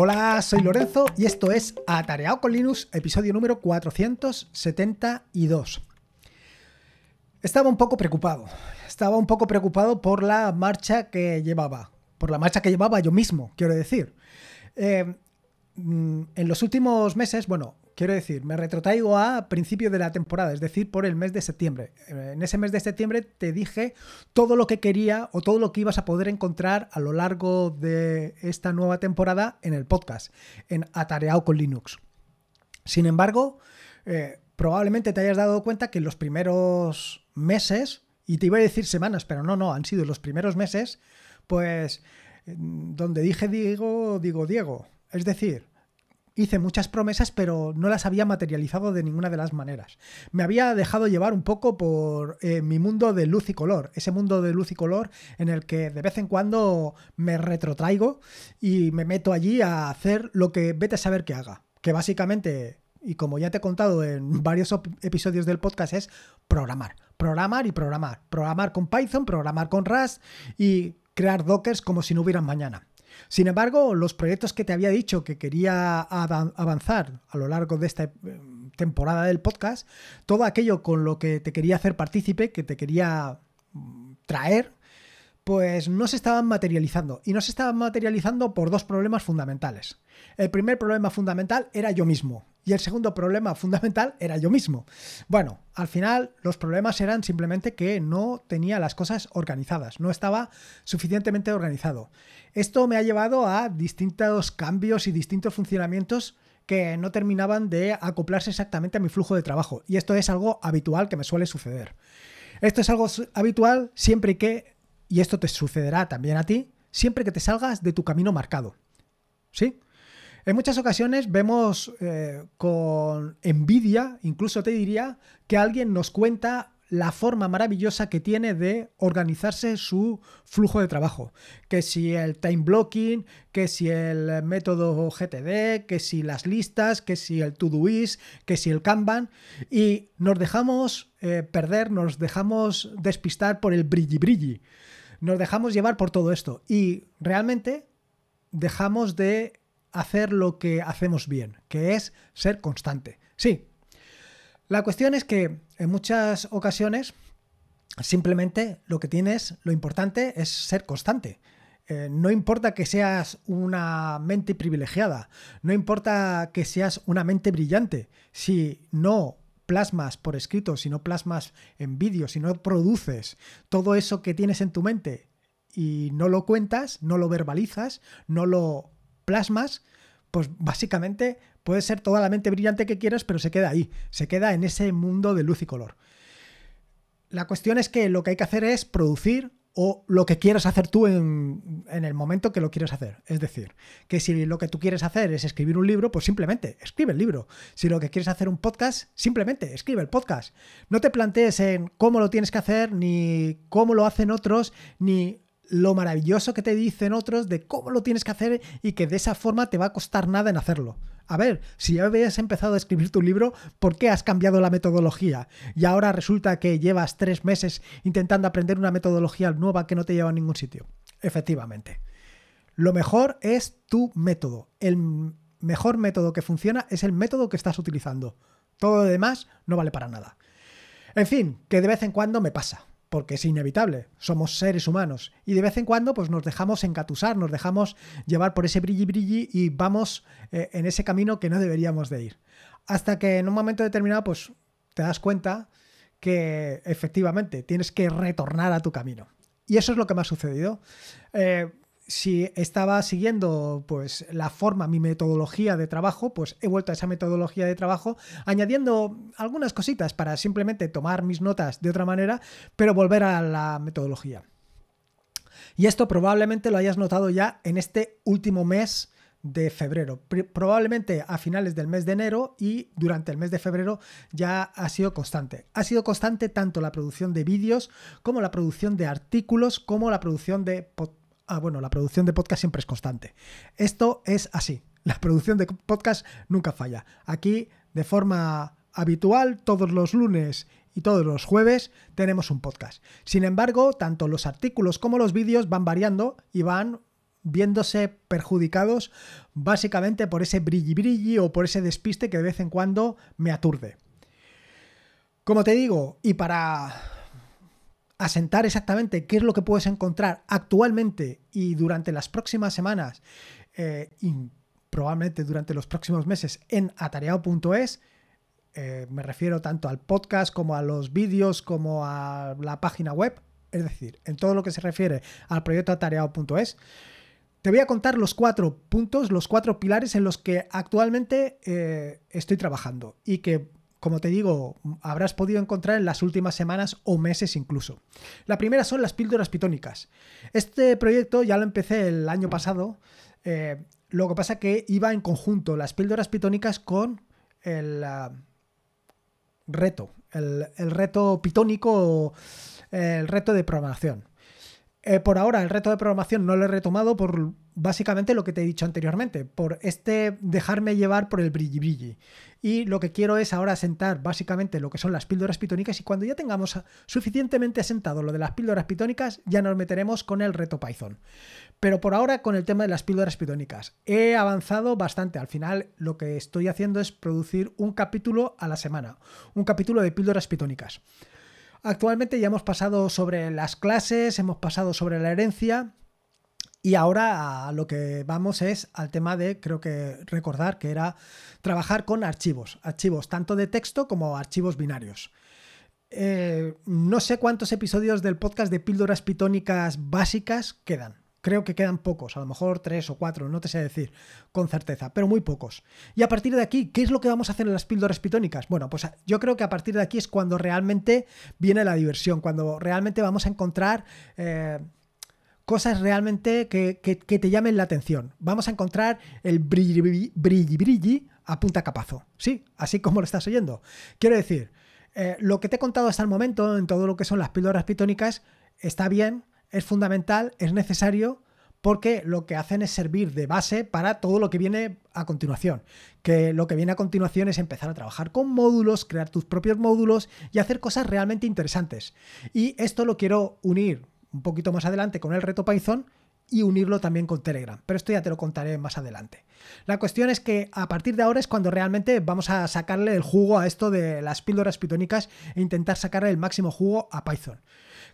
Hola, soy Lorenzo y esto es Atareado con Linux, episodio número 472. Estaba un poco preocupado, estaba un poco preocupado por la marcha que llevaba, por la marcha que llevaba yo mismo, quiero decir. Eh, mm, en los últimos meses, bueno, Quiero decir, me retrotraigo a principio de la temporada, es decir, por el mes de septiembre. Eh, en ese mes de septiembre te dije todo lo que quería o todo lo que ibas a poder encontrar a lo largo de esta nueva temporada en el podcast, en Atareado con Linux. Sin embargo, eh, probablemente te hayas dado cuenta que en los primeros meses, y te iba a decir semanas, pero no, no, han sido los primeros meses, pues eh, donde dije Diego, digo Diego. Es decir, hice muchas promesas, pero no las había materializado de ninguna de las maneras. Me había dejado llevar un poco por eh, mi mundo de luz y color, ese mundo de luz y color en el que de vez en cuando me retrotraigo y me meto allí a hacer lo que vete a saber que haga. Que básicamente y como ya te he contado en varios episodios del podcast, es programar, programar y programar. Programar con Python, programar con Rust y crear dockers como si no hubieran mañana. Sin embargo, los proyectos que te había dicho que quería avanzar a lo largo de esta eh, temporada del podcast, todo aquello con lo que te quería hacer partícipe, que te quería mm, traer, pues no se estaban materializando. Y no se estaban materializando por dos problemas fundamentales. El primer problema fundamental era yo mismo. Y el segundo problema fundamental era yo mismo. Bueno, al final los problemas eran simplemente que no tenía las cosas organizadas, no estaba suficientemente organizado. Esto me ha llevado a distintos cambios y distintos funcionamientos que no terminaban de acoplarse exactamente a mi flujo de trabajo. Y esto es algo habitual que me suele suceder. Esto es algo habitual siempre que y esto te sucederá también a ti, siempre que te salgas de tu camino marcado. ¿Sí? En muchas ocasiones vemos eh, con envidia, incluso te diría, que alguien nos cuenta la forma maravillosa que tiene de organizarse su flujo de trabajo. Que si el time blocking, que si el método GTD, que si las listas, que si el to is, que si el Kanban. Y nos dejamos eh, perder, nos dejamos despistar por el brilli brilli nos dejamos llevar por todo esto y realmente dejamos de hacer lo que hacemos bien, que es ser constante. Sí, la cuestión es que en muchas ocasiones simplemente lo que tienes, lo importante es ser constante. Eh, no importa que seas una mente privilegiada, no importa que seas una mente brillante, si no plasmas por escrito, si no plasmas en vídeo, si no produces todo eso que tienes en tu mente y no lo cuentas, no lo verbalizas, no lo plasmas, pues básicamente puede ser toda la mente brillante que quieras, pero se queda ahí, se queda en ese mundo de luz y color. La cuestión es que lo que hay que hacer es producir, o lo que quieras hacer tú en, el momento que lo quieras hacer. Es decir, que si lo que tú quieres hacer es escribir un libro, pues simplemente escribe el libro. Si lo que quieres hacer un podcast, simplemente escribe el podcast. No te plantees en cómo lo tienes que hacer, ni cómo lo hacen otros, ni lo maravilloso que te dicen otros de cómo lo tienes que hacer y que de esa forma te va a costar nada en hacerlo. A ver, si ya habías empezado a escribir tu libro, ¿por qué has cambiado la metodología? Y ahora resulta que llevas tres meses intentando aprender una metodología nueva que no te lleva a ningún sitio. Efectivamente. Lo mejor es tu método. El mejor método que funciona es el método que estás utilizando. Todo lo demás no vale para nada. En fin, que de vez en cuando me pasa porque es inevitable, somos seres humanos y de vez en cuando pues nos dejamos encatusar, nos dejamos llevar por ese brilli brilli y vamos eh, en ese camino que no deberíamos de ir. Hasta que en un momento determinado pues te das cuenta que efectivamente tienes que retornar a tu camino. Y eso es lo que me ha sucedido. Eh, si estaba siguiendo pues la forma, mi metodología de trabajo, pues he vuelto a esa metodología de trabajo añadiendo algunas cositas para simplemente tomar mis notas de otra manera, pero volver a la metodología. Y esto probablemente lo hayas notado ya en este último mes de febrero. Probablemente a finales del mes de enero y durante el mes de febrero ya ha sido constante. Ha sido constante tanto la producción de vídeos como la producción de artículos como la producción de podcasts Ah, bueno, la producción de podcast siempre es constante. Esto es así. La producción de podcast nunca falla. Aquí, de forma habitual, todos los lunes y todos los jueves tenemos un podcast. Sin embargo, tanto los artículos como los vídeos van variando y van viéndose perjudicados básicamente por ese brilli brilli o por ese despiste que de vez en cuando me aturde. Como te digo, y para asentar exactamente qué es lo que puedes encontrar actualmente y durante las próximas semanas eh, y probablemente durante los próximos meses en atareado.es. Eh, me refiero tanto al podcast como a los vídeos como a la página web, es decir, en todo lo que se refiere al proyecto atareado.es. Te voy a contar los cuatro puntos, los cuatro pilares en los que actualmente eh, estoy trabajando y que como te digo, habrás podido encontrar en las últimas semanas o meses incluso. La primera son las píldoras pitónicas. Este proyecto ya lo empecé el año pasado. Eh, lo que pasa que iba en conjunto las píldoras pitónicas con el ah, reto, el, el, reto pitónico, el reto de programación. Eh, por ahora el reto de programación no lo he retomado por básicamente lo que te he dicho anteriormente, por este dejarme llevar por el brilli brilli. Y lo que quiero es ahora sentar básicamente lo que son las píldoras pitónicas y cuando ya tengamos suficientemente asentado lo de las píldoras pitónicas ya nos meteremos con el reto Python. Pero por ahora con el tema de las píldoras pitónicas. He avanzado bastante. Al final lo que estoy haciendo es producir un capítulo a la semana, un capítulo de píldoras pitónicas. Actualmente ya hemos pasado sobre las clases, hemos pasado sobre la herencia y ahora a lo que vamos es al tema de, creo que recordar, que era trabajar con archivos, archivos tanto de texto como archivos binarios. Eh, no sé cuántos episodios del podcast de píldoras pitónicas básicas quedan. Creo que quedan pocos, a lo mejor tres o cuatro, no te sé decir con certeza, pero muy pocos. Y a partir de aquí, ¿qué es lo que vamos a hacer en las píldoras pitónicas? Bueno, pues yo creo que a partir de aquí es cuando realmente viene la diversión, cuando realmente vamos a encontrar eh, cosas realmente que, te llamen la atención. Vamos a encontrar el brilli brilli, brilli a punta capazo, ¿sí? Así como lo estás oyendo. Quiero decir, eh, lo que te he contado hasta el momento en todo lo que son las píldoras pitónicas está bien, es fundamental, es necesario, porque lo que hacen es servir de base para todo lo que viene a continuación. Que lo que viene a continuación es empezar a trabajar con módulos, crear tus propios módulos y hacer cosas realmente interesantes. Y esto lo quiero unir un poquito más adelante con el reto Python y unirlo también con Telegram, pero esto ya te lo contaré más adelante. La cuestión es que a partir de ahora es cuando realmente vamos a sacarle el jugo a esto de las píldoras pitónicas e intentar sacarle el máximo jugo a Python.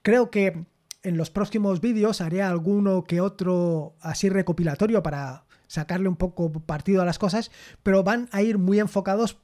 Creo que en los próximos vídeos haré alguno que otro así recopilatorio para sacarle un poco partido a las cosas, pero van a ir muy enfocados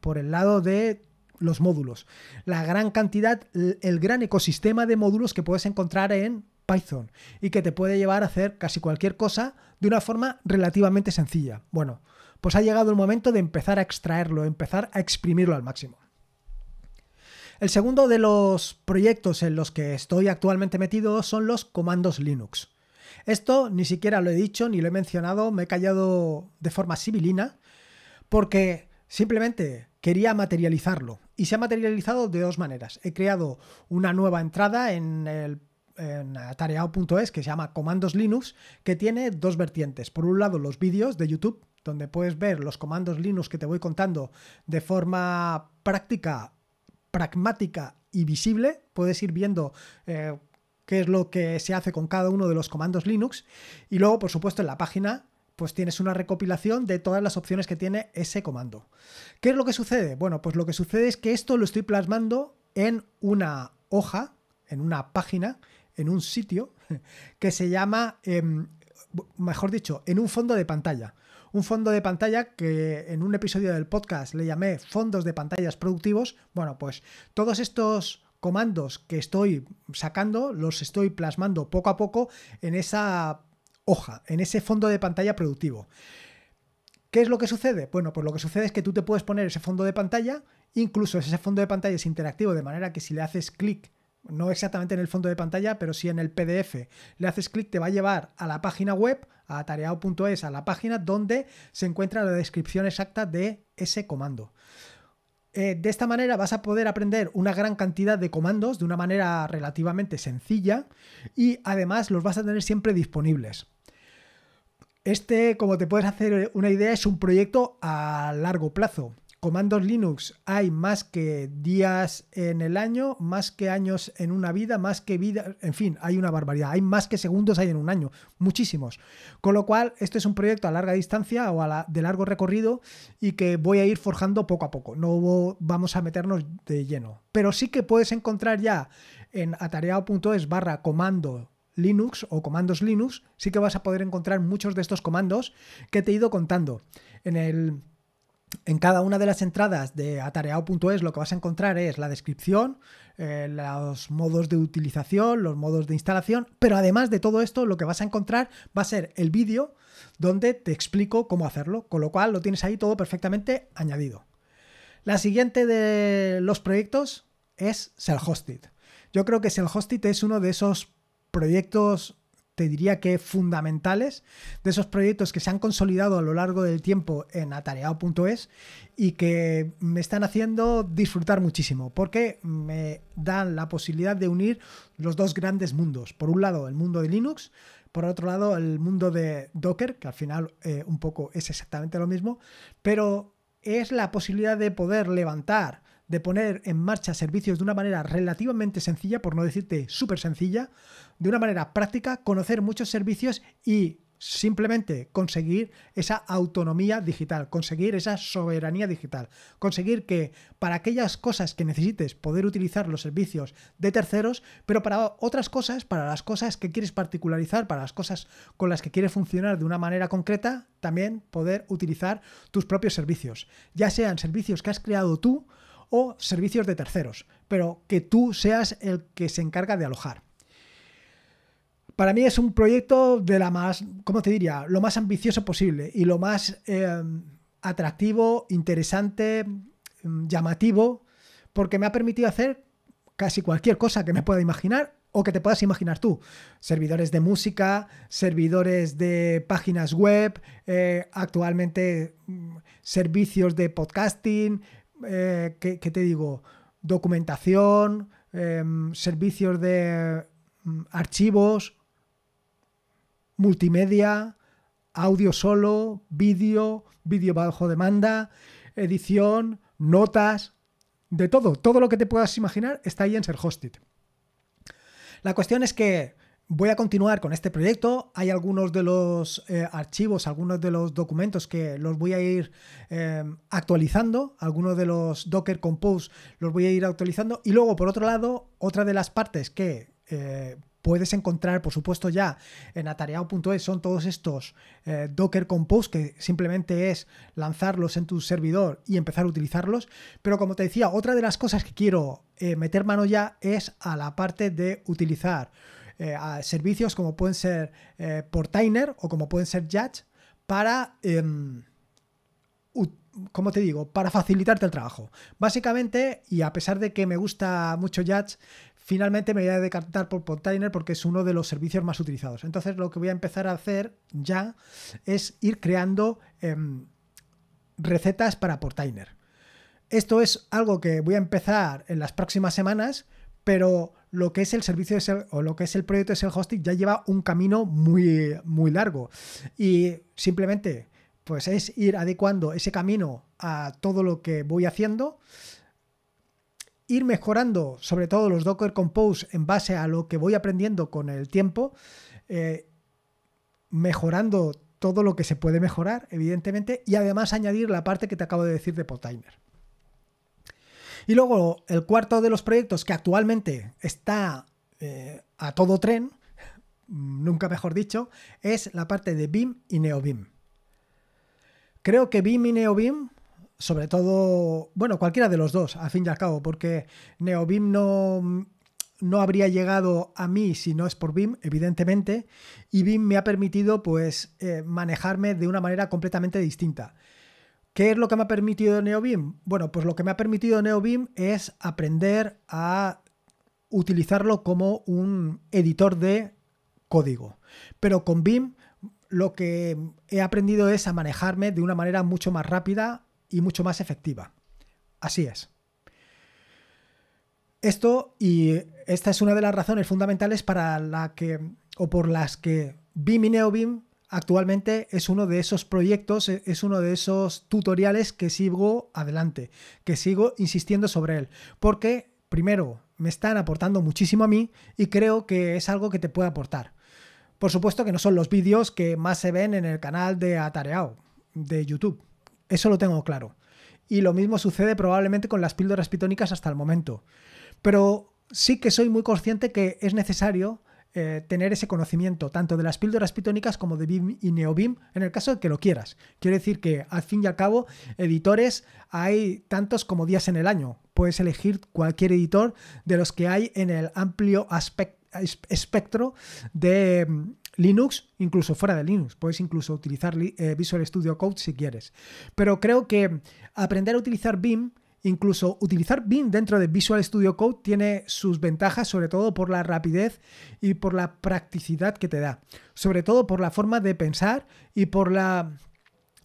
por el lado de los módulos. La gran cantidad, el gran ecosistema de módulos que puedes encontrar en Python y que te puede llevar a hacer casi cualquier cosa de una forma relativamente sencilla. Bueno, pues ha llegado el momento de empezar a extraerlo, empezar a exprimirlo al máximo. El segundo de los proyectos en los que estoy actualmente metido son los comandos Linux. Esto ni siquiera lo he dicho ni lo he mencionado, me he callado de forma sibilina porque simplemente quería materializarlo y se ha materializado de dos maneras. He creado una nueva entrada en el que se llama Comandos Linux, que tiene dos vertientes. Por un lado, los vídeos de YouTube, donde puedes ver los comandos Linux que te voy contando de forma práctica pragmática y visible. Puedes ir viendo eh, qué es lo que se hace con cada uno de los comandos Linux. Y luego, por supuesto, en la página pues tienes una recopilación de todas las opciones que tiene ese comando. ¿Qué es lo que sucede? Bueno, pues lo que sucede es que esto lo estoy plasmando en una hoja, en una página, en un sitio que se llama, em, mejor dicho, en un fondo de pantalla un fondo de pantalla que en un episodio del podcast le llamé fondos de pantallas productivos. Bueno, pues todos estos comandos que estoy sacando los estoy plasmando poco a poco en esa hoja, en ese fondo de pantalla productivo. ¿Qué es lo que sucede? Bueno, pues lo que sucede es que tú te puedes poner ese fondo de pantalla, incluso ese fondo de pantalla es interactivo, de manera que si le haces clic no exactamente en el fondo de pantalla, pero si en el PDF. Le haces clic, te va a llevar a la página web, a tareao.es, a la página donde se encuentra la descripción exacta de ese comando. Eh, de esta manera vas a poder aprender una gran cantidad de comandos de una manera relativamente sencilla y además los vas a tener siempre disponibles. Este, como te puedes hacer una idea, es un proyecto a largo plazo comandos Linux hay más que días en el año, más que años en una vida, más que vida, en fin, hay una barbaridad, hay más que segundos hay en un año, muchísimos. Con lo cual, este es un proyecto a larga distancia o de largo recorrido y que voy a ir forjando poco a poco, no vamos a meternos de lleno. Pero sí que puedes encontrar ya en atareado.es barra comando Linux o comandos Linux, sí que vas a poder encontrar muchos de estos comandos que te he ido contando. En el en cada una de las entradas de atareao.es lo que vas a encontrar es la descripción, eh, los modos de utilización, los modos de instalación, pero además de todo esto lo que vas a encontrar va a ser el vídeo donde te explico cómo hacerlo, con lo cual lo tienes ahí todo perfectamente añadido. La siguiente de los proyectos es Self-Hosted. Yo creo que Self-Hosted es uno de esos proyectos te diría que fundamentales de esos proyectos que se han consolidado a lo largo del tiempo en atareado.es y que me están haciendo disfrutar muchísimo porque me dan la posibilidad de unir los dos grandes mundos. Por un lado, el mundo de Linux, por otro lado, el mundo de Docker, que al final eh, un poco es exactamente lo mismo, pero es la posibilidad de poder levantar de poner en marcha servicios de una manera relativamente sencilla, por no decirte súper sencilla, de una manera práctica, conocer muchos servicios y simplemente conseguir esa autonomía digital, conseguir esa soberanía digital, conseguir que para aquellas cosas que necesites poder utilizar los servicios de terceros, pero para otras cosas, para las cosas que quieres particularizar, para las cosas con las que quieres funcionar de una manera concreta, también poder utilizar tus propios servicios, ya sean servicios que has creado tú, o servicios de terceros, pero que tú seas el que se encarga de alojar. Para mí es un proyecto de la más, ¿cómo te diría? Lo más ambicioso posible y lo más eh, atractivo, interesante, mm, llamativo, porque me ha permitido hacer casi cualquier cosa que me pueda imaginar o que te puedas imaginar tú. Servidores de música, servidores de páginas web, eh, actualmente mm, servicios de podcasting, eh, ¿qué, te digo? Documentación, em, servicios de mm, archivos, multimedia, audio solo, vídeo, vídeo bajo demanda, edición, notas, de todo, todo lo que te puedas imaginar está ahí en ser hosted. La cuestión es que Voy a continuar con este proyecto. Hay algunos de los eh, archivos, algunos de los documentos que los voy a ir eh, actualizando. Algunos de los Docker Compose los voy a ir actualizando. Y luego, por otro lado, otra de las partes que eh, puedes encontrar, por supuesto, ya en atareado.es son todos estos Docker Compose, que simplemente es lanzarlos en tu servidor y empezar a utilizarlos. Pero como te decía, otra de las cosas que quiero meter mano ya es a la parte de utilizar eh, a servicios como pueden ser eh, Portainer o como pueden ser Judge para... Em, como te digo, para facilitarte el trabajo. Básicamente, y a pesar de que me gusta mucho Judge, finalmente me voy a decantar por Portainer porque es uno de los servicios más utilizados. Entonces lo que voy a empezar a hacer ya es ir creando em, recetas para Portainer. Esto es algo que voy a empezar en las próximas semanas pero lo que es el servicio de o lo que es el proyecto de ser hosting ya lleva un camino muy, muy largo. Y simplemente, pues es ir adecuando ese camino a todo lo que voy haciendo, ir mejorando sobre todo los Docker Compose en base a lo que voy aprendiendo con el tiempo, eh, mejorando todo lo que se puede mejorar, evidentemente, y además añadir la parte que te acabo de decir de Timer. Y luego el cuarto de los proyectos que actualmente está eh, a todo tren, nunca mejor dicho, es la parte de BIM y NeoBIM. Creo que BIM y NeoBIM, sobre todo, bueno, cualquiera de los dos, al fin y al cabo, porque NeoBIM no, no habría llegado a mí si no es por BIM, evidentemente, y BIM me ha permitido pues eh, manejarme de una manera completamente distinta. ¿Qué es lo que me ha permitido NeoBeam? Bueno, pues lo que me ha permitido NeoBeam es aprender a utilizarlo como un editor de código. Pero con BIM lo que he aprendido es a manejarme de una manera mucho más rápida y mucho más efectiva. Así es. Esto y esta es una de las razones fundamentales para la que o por las que BIM y NeoBeam actualmente es uno de esos proyectos, e, es uno de esos tutoriales que sigo adelante, que sigo insistiendo sobre él, porque primero me están aportando muchísimo a mí y creo que es algo que te puede aportar. Por supuesto que no son los vídeos que más se ven en el canal de Atareado, de YouTube, eso lo tengo claro. Y lo mismo sucede probablemente con las píldoras pitónicas hasta el momento. Pero sí que soy muy consciente que es necesario eh, tener ese conocimiento tanto de las píldoras pitónicas como de BIM y NeoBIM en el caso de que lo quieras. Quiero decir que al fin y al cabo, editores hay tantos como días en el año. Puedes elegir cualquier editor de los que hay en el amplio espectro de mm, Linux, incluso fuera de Linux. Puedes incluso utilizar eh, Visual Studio Code si quieres. Pero creo que aprender a utilizar BIM Incluso utilizar BIM dentro de Visual Studio Code tiene sus ventajas, sobre todo por la rapidez y por la practicidad que te da, sobre todo por la forma de pensar y por la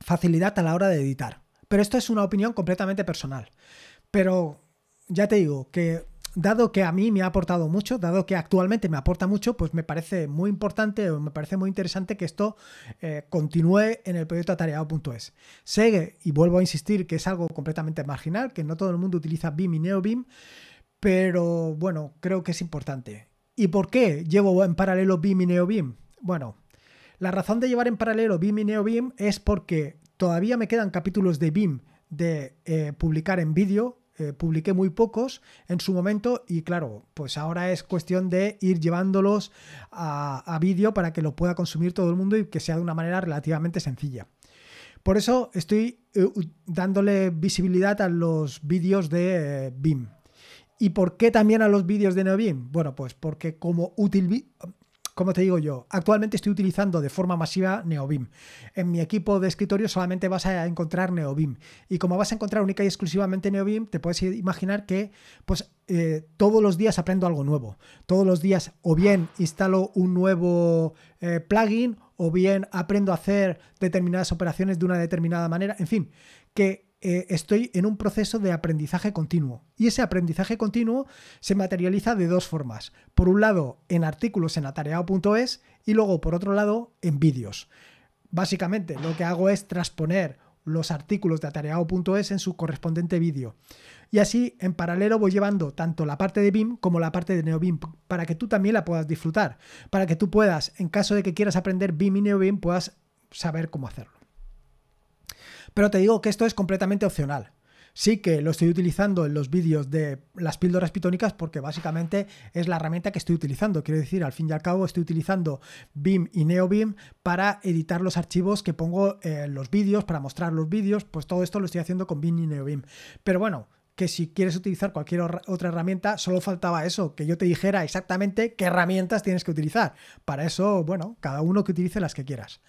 facilidad a la hora de editar. Pero esto es una opinión completamente personal. Pero ya te digo que dado que a mí me ha aportado mucho, dado que actualmente me aporta mucho, pues me parece muy importante o me parece muy interesante que esto eh, continúe en el proyecto atareado.es. Sigue y vuelvo a insistir, que es algo completamente marginal, que no todo el mundo utiliza BIM y NeoBIM, pero bueno, creo que es importante. ¿Y por qué llevo en paralelo BIM y NeoBIM? Bueno, la razón de llevar en paralelo BIM y NeoBIM es porque todavía me quedan capítulos de BIM de eh, publicar en vídeo eh, publiqué muy pocos en su momento y claro, pues ahora es cuestión de ir llevándolos a, vídeo para que lo pueda consumir todo el mundo y que sea de una manera relativamente sencilla. Por eso estoy eh, dándole visibilidad a los vídeos de BIM. Eh, ¿Y por qué también a los vídeos de Neobim? Bueno, pues porque como, útil como te digo yo, actualmente estoy utilizando de forma masiva Neobim, En mi equipo de escritorio solamente vas a encontrar Neobim, Y como vas a encontrar única y exclusivamente Neobim, te puedes imaginar que pues, eh, todos los días aprendo algo nuevo. Todos los días o bien instalo un nuevo eh, plugin o bien aprendo a hacer determinadas operaciones de una determinada manera. En fin, que eh, estoy en un proceso de aprendizaje continuo. Y ese aprendizaje continuo se materializa de dos formas. Por un lado, en artículos en atareado.es y luego, por otro lado, en vídeos. Básicamente, lo que hago es transponer los artículos de atareado.es en su correspondiente vídeo. Y así, en paralelo, voy llevando tanto la parte de BIM como la parte de NeoBIM para que tú también la puedas disfrutar, para que tú puedas, en caso de que quieras aprender BIM y NeoBIM, puedas saber cómo hacerlo. Pero te digo que esto es completamente opcional. Sí que lo estoy utilizando en los vídeos de las píldoras pitónicas porque básicamente es la herramienta que estoy utilizando. Quiero decir, al fin y al cabo estoy utilizando BIM y NeoBIM para editar los archivos que pongo en los vídeos, para mostrar los vídeos, pues todo esto lo estoy haciendo con BIM y NeoBIM. Pero bueno, que si quieres utilizar cualquier otra herramienta, solo faltaba eso, que yo te dijera exactamente qué herramientas tienes que utilizar. Para eso, bueno, cada uno que utilice las que quieras.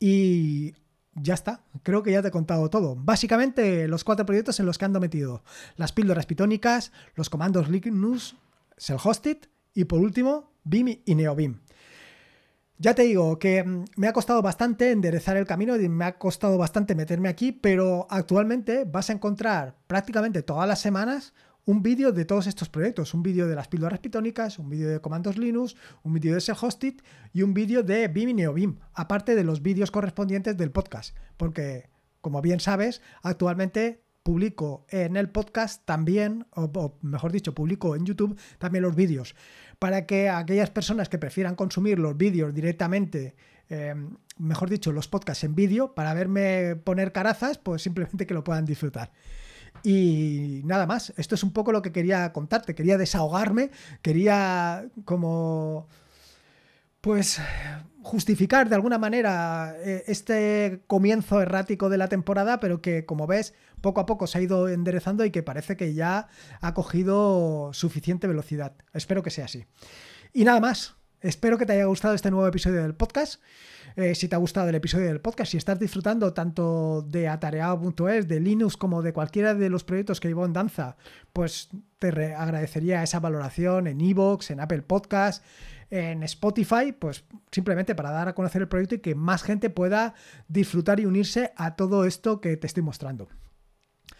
Y ya está, creo que ya te he contado todo. Básicamente, los cuatro proyectos en los que ando metido: las píldoras pitónicas, los comandos Linux, Hosted... y por último, BIM y NeoBIM. Ya te digo que mm, me ha costado bastante enderezar el camino y me ha costado bastante meterme aquí, pero actualmente vas a encontrar prácticamente todas las semanas un vídeo de todos estos proyectos, un vídeo de las píldoras pitónicas, un vídeo de comandos Linux, un vídeo de sehostit y un vídeo de BIM y NeoBIM, aparte de los vídeos correspondientes del podcast, porque como bien sabes, actualmente publico en el podcast también, o, mejor dicho, publico en YouTube también los vídeos, para que aquellas personas que prefieran consumir los vídeos directamente, em, mejor dicho, los podcasts en vídeo, para verme poner carazas, pues simplemente que lo puedan disfrutar. Y nada más, esto es un poco lo que quería contarte, quería desahogarme, quería como, pues, justificar de alguna manera eh, este comienzo errático de la temporada, pero que como ves poco a poco se ha ido enderezando y que parece que ya ha cogido suficiente velocidad. Espero que sea así. Y nada más, espero que te haya gustado este nuevo episodio del podcast. Eh, si te ha gustado el episodio del podcast, si estás disfrutando tanto de atareado.es, de Linux, como de cualquiera de los proyectos que llevo en danza, pues te agradecería esa valoración en Evox, en Apple Podcast, en Spotify, pues simplemente para dar a conocer el proyecto y que más gente pueda disfrutar y unirse a todo esto que te estoy mostrando.